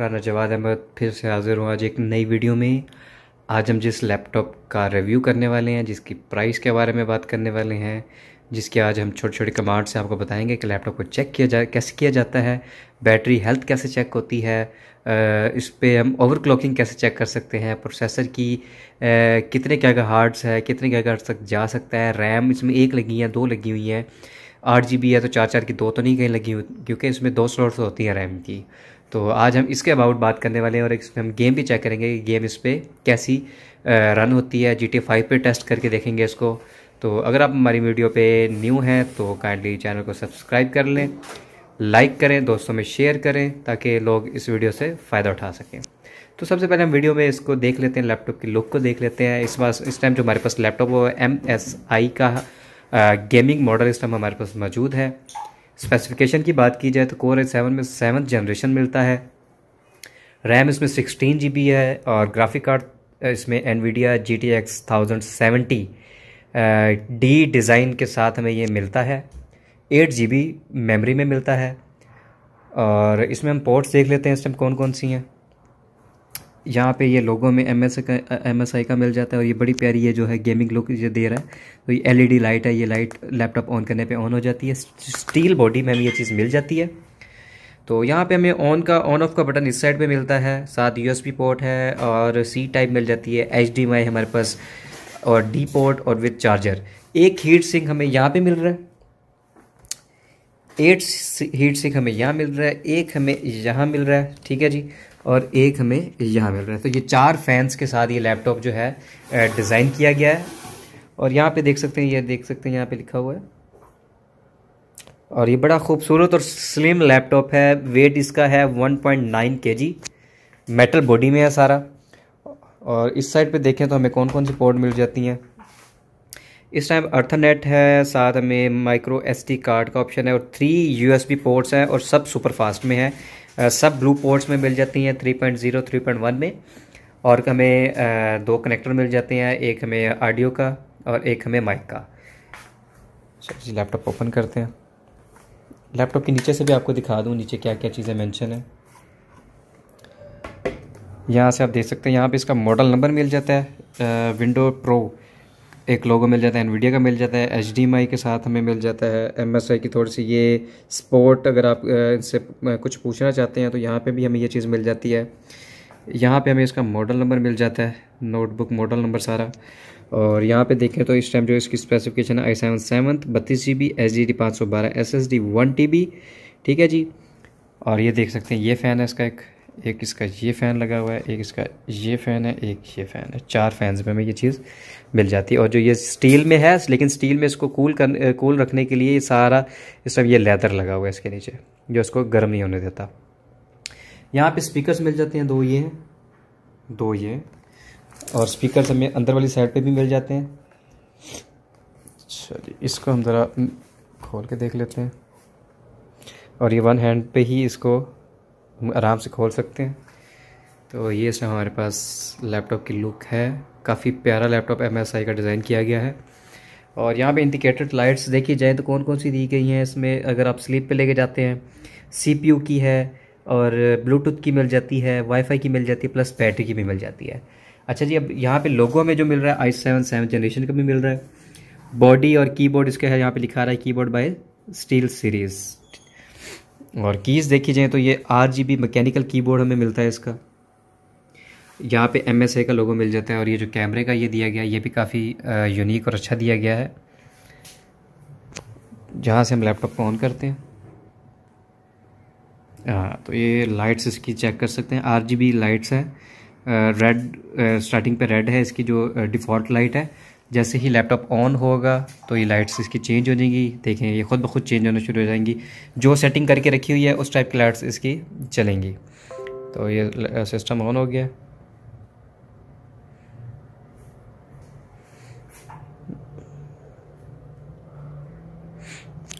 राना जवाद अहमद फिर से हाज़िर हूँ आज एक नई वीडियो में आज हम जिस लैपटॉप का रिव्यू करने वाले हैं जिसकी प्राइस के बारे में बात करने वाले हैं जिसके आज हम छोटे छोटे कमांड से आपको बताएंगे कि लैपटॉप को चेक किया जा कैसे किया जाता है बैटरी हेल्थ कैसे चेक होती है इस पर हम ओवरक्लॉकिंग कैसे चेक कर सकते हैं प्रोसेसर की कितने क्या हार्ड्स है कितने क्या तक जा सकता है रैम इसमें एक लगी है दो लगी हुई हैं आठ जी बी है तो चार चार की दो तो नहीं कहीं लगी हुई क्योंकि इसमें दो स्लॉट्स होती हैं रैम की तो आज हम इसके अबाउट बात करने वाले हैं और इसमें हम गेम भी चेक करेंगे कि गेम इस पर कैसी रन होती है जी टी फाइव पर टेस्ट करके देखेंगे इसको तो अगर आप हमारी वीडियो पे न्यू हैं तो काइंडली चैनल को सब्सक्राइब कर लें लाइक करें दोस्तों में शेयर करें ताकि लोग इस वीडियो से फ़ायदा उठा सकें तो सबसे पहले हम वीडियो में इसको देख लेते हैं लैपटॉप की लुक को देख लेते हैं इस बार इस टाइम जो हमारे पास लैपटॉप वो एम एस आई का गेमिंग मॉडल इस टाइम हमारे पास मौजूद है स्पेसिफिकेशन की बात की जाए तो कोर एट सेवन में सेवन जनरेशन मिलता है रैम इसमें सिक्सटीन जी बी है और ग्राफिक कार्ड इसमें NVIDIA G T X thousand seventy D design के साथ हमें ये मिलता है एट जी बी मेमरी में मिलता है और इसमें हम पोर्ट्स देख लेते हैं इस टाइम कौन कौन सी हैं यहाँ पे ये लोगों में एम एस का एम एस आई का मिल जाता है और ये बड़ी प्यारी ये जो है गेमिंग लुक ये दे रहा है तो ये एलईडी लाइट e है ये लाइट लैपटॉप ऑन करने पे ऑन हो जाती है स्टील बॉडी में हमें ये चीज़ मिल जाती है तो यहाँ पे हमें ऑन का ऑन ऑफ का बटन इस साइड पे मिलता है साथ यूएसबी पोर्ट है और सी टाइप मिल जाती है एच हमारे पास और डी पोर्ट और विथ चार्जर एक हीट सिंक हमें यहाँ पे मिल रहा है एट हीट सिंक हमें यहाँ मिल रहा है एक हमें यहाँ मिल रहा है ठीक है जी और एक हमें यहाँ मिल रहा है तो ये चार फैंस के साथ ये लैपटॉप जो है डिज़ाइन किया गया है और यहाँ पे देख सकते हैं ये देख सकते हैं यहाँ पे लिखा हुआ है और ये बड़ा खूबसूरत और स्लिम लैपटॉप है वेट इसका है 1.9 पॉइंट मेटल बॉडी में है सारा और इस साइड पे देखें तो हमें कौन कौन सी पोर्ट मिल जाती हैं इस टाइम अर्थनेट है साथ में माइक्रो एसडी कार्ड का ऑप्शन है और थ्री यूएसबी पोर्ट्स हैं और सब सुपर फास्ट में है सब ब्लू पोर्ट्स में मिल जाती हैं 3.0 3.1 में और हमें दो कनेक्टर मिल जाते हैं एक हमें ऑडियो का और एक हमें माइक का जी लैपटॉप ओपन करते हैं लैपटॉप के नीचे से भी आपको दिखा दूँ नीचे क्या क्या चीज़ें मैंशन हैं यहाँ से आप देख सकते हैं यहाँ पे इसका मॉडल नंबर मिल जाता है विंडो प्रो एक लोगो मिल जाता है एनवीडिया का मिल जाता है एच के साथ हमें मिल जाता है एम की थोड़ी सी ये स्पोर्ट अगर आप इनसे कुछ पूछना चाहते हैं तो यहाँ पे भी हमें ये चीज़ मिल जाती है यहाँ पे हमें इसका मॉडल नंबर मिल जाता है नोटबुक मॉडल नंबर सारा और यहाँ पे देखें तो इस टाइम जो इसकी स्पेसिफिकेशन है आई सेवन सेवन बत्तीस G B S G D पाँच सौ बारह S S D one T B ठीक है जी और ये देख सकते हैं ये फ़ैन है इसका एक एक इसका ये फ़ैन लगा हुआ है एक इसका ये फ़ैन है एक ये फ़ैन है चार फैंस में हमें ये चीज़ मिल जाती है और जो ये स्टील में है लेकिन स्टील में इसको कूल कर कूल रखने के लिए सारा इस सब ये लेदर लगा हुआ है इसके नीचे जो इसको गर्म नहीं होने देता यहाँ पे स्पीकर्स मिल जाते हैं दो ये दो ये और स्पीकर्स हमें अंदर वाली साइड पर भी मिल जाते हैं चलिए इसको हम ज़रा खोल के देख लेते हैं और ये वन हैंड पे ही इसको आराम से खोल सकते हैं तो ये इसमें हमारे पास लैपटॉप की लुक है काफ़ी प्यारा लैपटॉप एम का डिज़ाइन किया गया है और यहाँ पे इंडिकेटेड लाइट्स देखी जाए तो कौन कौन सी दी गई हैं इसमें अगर आप स्लीप पे लेके जाते हैं सीपीयू की है और ब्लूटूथ की मिल जाती है वाईफाई की मिल जाती है प्लस बैटरी की भी मिल जाती है अच्छा जी अब यहाँ पे लोगों में जो मिल रहा है आई सेवन सेवन जनरेशन का भी मिल रहा है बॉडी और कीबोर्ड इसका है यहाँ पर लिखा रहा है बोर्ड बाई स्टील सीरीज़ और कीज़ देखी जाए तो ये R G B mechanical keyboard हमें मिलता है इसका यहाँ पे एम एस ए का लोगो मिल जाता है और ये जो कैमरे का ये दिया गया है ये भी काफ़ी यूनिक और अच्छा दिया गया है जहाँ से हम लैपटॉप को ऑन करते हैं हाँ तो ये लाइट्स इसकी चेक कर सकते हैं आर जी बी लाइट्स है रेड स्टार्टिंग पे रेड है इसकी जो डिफ़ॉल्ट लाइट है जैसे ही लैपटॉप ऑन होगा तो ये लाइट्स इसकी चेंज हो जाएंगी देखें ये खुद ब खुद चेंज होना शुरू हो जाएंगी जो सेटिंग करके रखी हुई है उस टाइप की लाइट्स इसकी चलेंगी तो ये सिस्टम ऑन हो गया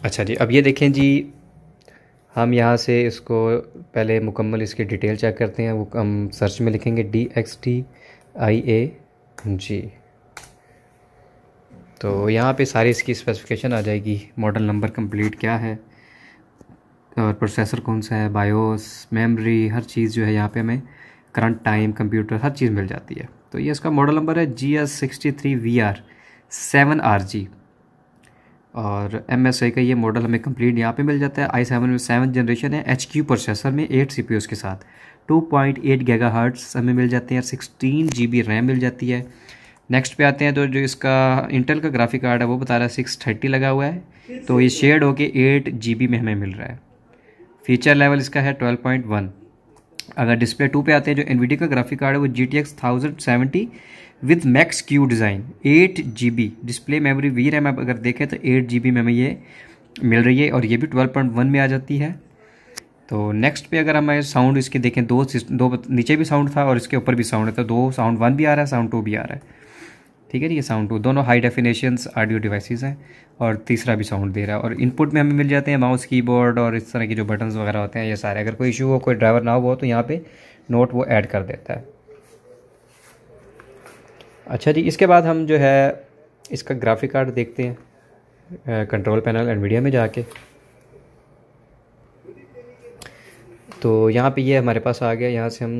अच्छा जी अब ये देखें जी हम यहाँ से इसको पहले मुकम्मल इसकी डिटेल चेक करते हैं वो हम सर्च में लिखेंगे D X T I A G तो यहाँ पे सारी इसकी स्पेसिफिकेशन आ जाएगी मॉडल नंबर कंप्लीट क्या है और प्रोसेसर कौन सा है बायोस मेमोरी हर चीज़ जो है यहाँ पे हमें करंट टाइम कंप्यूटर हर चीज़ मिल जाती है तो ये इसका मॉडल नंबर है G S sixty three V R seven R G और एम एस का ये मॉडल हमें कंप्लीट यहाँ पे मिल जाता है आई सेवन में सेवन जनरेशन है एच क्यू प्रोसेसर में एट सी पी के साथ टू पॉइंट एट गीगा हमें मिल जाते हैं सिक्सटीन जी बी रैम मिल जाती है नेक्स्ट पे आते हैं तो जो इसका इंटेल का ग्राफिक कार्ड है वो बता रहा है सिक्स थर्टी लगा हुआ है तो ये शेड होके एट जी में हमें मिल रहा है फीचर लेवल इसका है ट्वेल्व पॉइंट वन अगर डिस्प्ले टू पे आते हैं जो एन का ग्राफिक कार्ड है वो G T X thousand seventy with max Q design eight G B display memory V RAM आप अगर देखें तो एट जी बी में हमें ये मिल रही है और ये भी ट्वेल्व पॉइंट वन में आ जाती है तो नेक्स्ट पे अगर हमें साउंड इसके देखें दो दो नीचे भी साउंड था और इसके ऊपर भी साउंड है तो दो साउंड वन भी आ रहा है साउंड टू भी आ रहा है ठीक है ये साउंड टू दोनों हाई डेफिनेशन ऑडियो डिवाइसेस हैं और तीसरा भी साउंड दे रहा है और इनपुट में हमें मिल जाते हैं माउस कीबोर्ड और इस तरह के जो बटन्स वगैरह होते हैं ये सारे अगर कोई इशू हो कोई ड्राइवर ना हो तो यहाँ पे नोट वो ऐड कर देता है अच्छा जी इसके बाद हम जो है इसका ग्राफिक कार्ड देखते हैं कंट्रोल पैनल एंड मीडिया में जाके तो यहाँ पे ये हमारे पास आ गया यहाँ से हम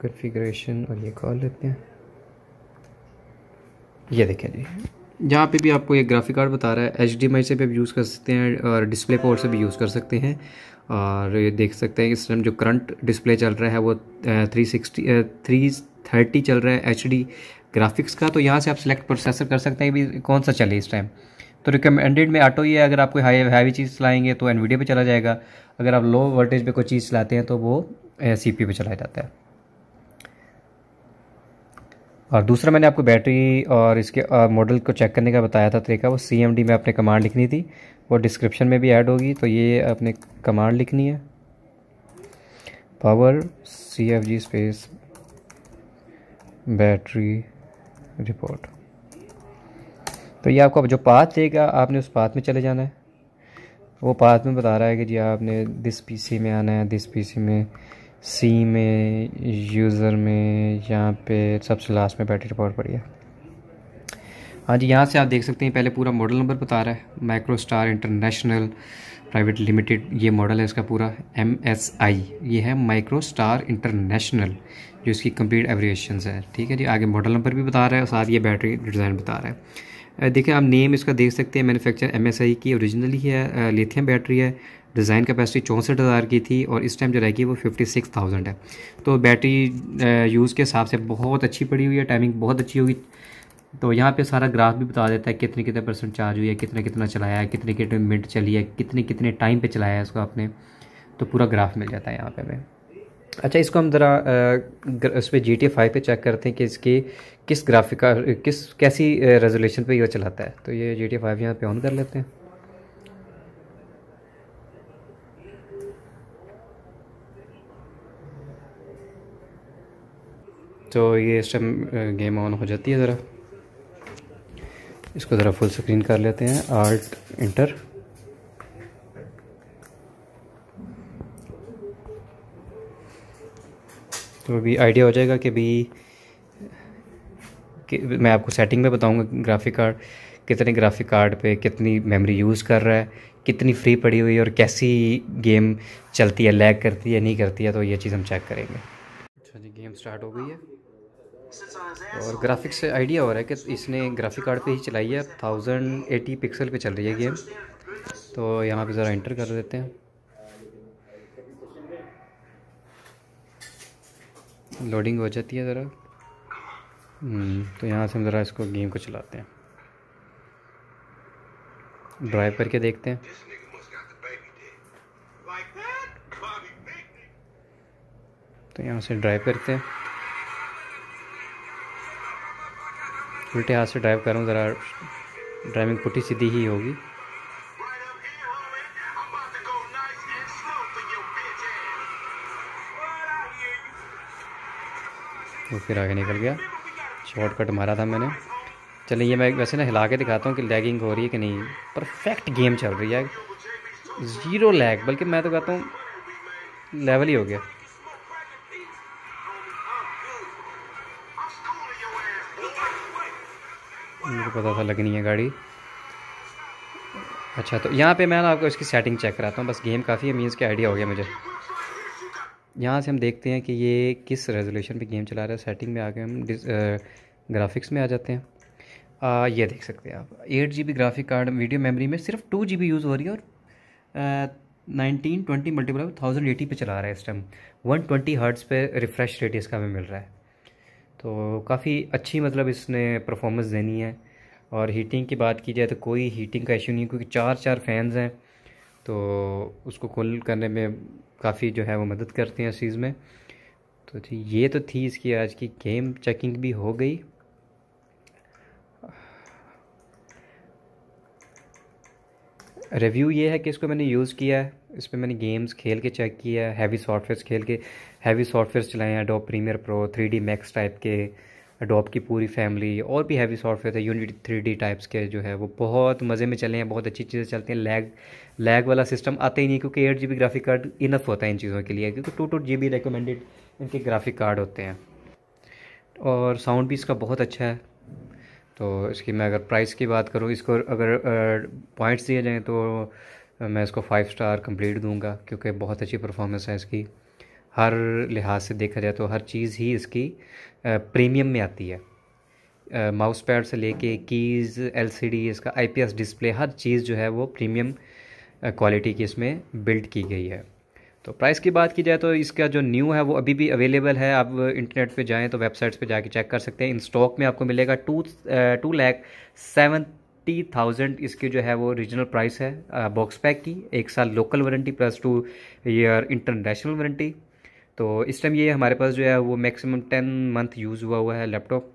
कन्फिग्रेशन और ये कॉल लेते हैं ये देखें जी यहाँ पे भी आपको एक ग्राफिक कार्ड बता रहा है एच डी से भी आप यूज़ कर सकते हैं और डिस्प्ले पोर्ट से भी यूज़ कर सकते हैं और ये देख सकते हैं इस टाइम जो करंट डिस्प्ले चल रहा है वो थ्री सिक्सटी थ्री थर्टी चल रहा है एच ग्राफिक्स का तो यहाँ से आप सिलेक्ट प्रोसेसर कर सकते हैं भी कौन सा चले इस टाइम तो रिकमेंडेड में ऑटो ये है अगर आप कोई हाई हैवी चीज़ चलाएंगे तो एन पे चला जाएगा अगर आप लो वोल्टेज पर कोई चीज़ चलाते हैं तो वो सी पी पे चलाया जाता है और दूसरा मैंने आपको बैटरी और इसके मॉडल को चेक करने का बताया था तरीका वो सी एम डी में आपने कमांड लिखनी थी वो डिस्क्रिप्शन में भी ऐड होगी तो ये आपने कमांड लिखनी है power C F G space battery report तो ये आपको जो पाथ देगा आपने उस पाथ में चले जाना है वो पाथ में बता रहा है कि जी आपने दिस पीसी में आना है दिस पीसी में सी में यूज़र में यहाँ पे सबसे लास्ट में बैटरी पावर पड़ी है हाँ जी यहाँ से आप देख सकते हैं पहले पूरा मॉडल नंबर बता रहा है Micro Star International Private Limited ये मॉडल है इसका पूरा एम एस आई ये है माइक्रो स्टार इंटरनेशनल जो इसकी कंप्लीट एवरिएशन है ठीक है जी आगे मॉडल नंबर भी बता रहा है और साथ ये बैटरी डिज़ाइन बता रहा है देखिए आप नेम इसका देख सकते हैं मैनुफेक्चर एम एस आई की ओरिजिनली है लिथियम बैटरी है डिज़ाइन कैपेसिटी चौंसठ हज़ार की थी और इस टाइम जो रहेगी वो फिफ्टी सिक्स थाउजेंड है तो बैटरी यूज़ के हिसाब से बहुत अच्छी पड़ी हुई है टाइमिंग बहुत अच्छी होगी तो यहाँ पे सारा ग्राफ भी बता देता है कितने कितने परसेंट चार्ज हुई है कितना कितना चलाया है कितने कितने मिनट चली है कितने कितने टाइम पे चलाया है इसको आपने तो पूरा ग्राफ मिल जाता है यहाँ पे हमें अच्छा इसको हम ज़रा उस पर जी टी फाइव पर चेक करते हैं कि इसकी किस ग्राफिक किस कैसी रेजोल्यूशन पर यह चलाता है तो ये जी टी फाइव यहाँ पर ऑन कर लेते हैं तो ये इस टाइम गेम ऑन हो जाती है ज़रा इसको ज़रा फुल स्क्रीन कर लेते हैं आर्ट इंटर तो अभी आइडिया हो जाएगा कि भी कि मैं आपको सेटिंग में बताऊंगा ग्राफिक कार्ड कितने ग्राफिक कार्ड पे कितनी मेमोरी यूज़ कर रहा है कितनी फ्री पड़ी हुई है और कैसी गेम चलती है लैग करती है नहीं करती है तो ये चीज़ हम चेक करेंगे अच्छा जी गेम स्टार्ट हो गई है और ग्राफिक्स से आइडिया हो रहा है कि इसने ग्राफिक कार्ड पे ही चलाई है थाउजेंड एटी पिक्सल पे चल रही है गेम तो यहाँ पे ज़रा इंटर कर देते हैं लोडिंग हो जाती है ज़रा हम्म, तो यहाँ से हम ज़रा इसको गेम को चलाते हैं ड्राइव करके देखते हैं तो यहाँ से ड्राइव करते हैं उल्टे हाथ से ड्राइव कर रहा हूँ ज़रा ड्राइविंग पुट्टी सीधी ही होगी वो फिर आगे निकल गया शॉर्टकट मारा था मैंने चलिए ये मैं वैसे ना हिला के दिखाता हूँ कि लैगिंग हो रही है कि नहीं परफेक्ट गेम चल रही है ज़ीरो लैग बल्कि मैं तो कहता हूँ लेवल ही हो गया मुझे पता था लगनी है गाड़ी अच्छा तो यहाँ पे मैं आपको इसकी सेटिंग चेक कराता हूँ बस गेम काफ़ी मीन्स के आइडिया हो गया मुझे यहाँ से हम देखते हैं कि ये किस रेजोल्यूशन पे गेम चला रहा है सेटिंग में आके हम ग्राफिक्स में आ जाते हैं आ, ये देख सकते हैं आप eight G B graphic card video memory में सिर्फ टू जी बी यूज़ हो रही है और nineteen twenty multiple thousand eighty पर चला रहा है इस टाइम वन ट्वेंटी हर्ट्स पर रिफ़्रेश रेट इसका हमें मिल रहा है तो काफ़ी अच्छी मतलब इसने परफॉर्मेंस देनी है और हीटिंग की बात की जाए तो कोई हीटिंग का इशू नहीं क्योंकि चार चार फैंस हैं तो उसको कुल करने में काफ़ी जो है वो मदद करते हैं चीज़ में तो जी ये तो थी इसकी आज की गेम चेकिंग भी हो गई रिव्यू ये है कि इसको मैंने यूज़ किया है इस पर मैंने गेम्स खेल के चेक किया हैवी सॉफ्टवेयर खेल के हैवी सॉफ्टवेयर चलाए हैं Adobe Premiere Pro three max type के अडोप की पूरी फैमिली और भी हैवी सॉफ्टवेयर है यूनिट थ्री टाइप्स के जो है वो बहुत मज़े में चले हैं बहुत अच्छी चीज़ें चलती हैं लैग लैग वाला सिस्टम आता ही नहीं क्योंकि eight G graphic card enough होता है इन चीज़ों के लिए क्योंकि टू टू जी रिकमेंडेड इनके ग्राफिक कार्ड होते हैं और साउंड भी इसका बहुत अच्छा है तो इसकी मैं अगर प्राइस की बात करूँ इसको अगर पॉइंट्स दिए जाएँ तो मैं इसको फाइव स्टार कंप्लीट दूंगा क्योंकि बहुत अच्छी परफॉर्मेंस है इसकी हर लिहाज से देखा जाए तो हर चीज़ ही इसकी प्रीमियम में आती है माउस पैड से लेके कीज़ एलसीडी इसका आईपीएस डिस्प्ले हर चीज़ जो है वो प्रीमियम क्वालिटी की इसमें बिल्ड की गई है तो प्राइस की बात की जाए तो इसका जो न्यू है वो अभी भी अवेलेबल है आप इंटरनेट पे जाएं तो वेबसाइट्स पे जाके चेक कर सकते हैं इन स्टॉक में आपको मिलेगा two two lakh seven forty thousand इसकी जो है वो रीजनल प्राइस है बॉक्स पैक की एक साल local warranty plus two year international warranty तो इस टाइम ये हमारे पास जो है वो मैक्सिमम टेन मंथ यूज़ हुआ हुआ है लैपटॉप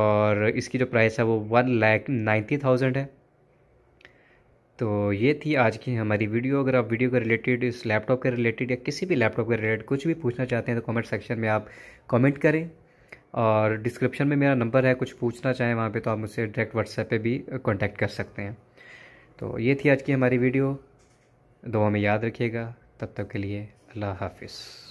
और इसकी जो प्राइस है वो वन लैख नाइन्टी थाउजेंड है तो ये थी आज की हमारी वीडियो अगर आप वीडियो के रिलेटेड इस लैपटॉप के रिलेटेड या किसी भी लैपटॉप के रिलेटेड कुछ भी पूछना चाहते हैं तो कमेंट सेक्शन में आप कमेंट करें और डिस्क्रिप्शन में मेरा नंबर है कुछ पूछना चाहें वहाँ पे तो आप मुझसे डायरेक्ट व्हाट्सएप पे भी कांटेक्ट कर सकते हैं तो ये थी आज की हमारी वीडियो दुआ में याद रखिएगा तब तक के लिए अल्लाह हाफिज़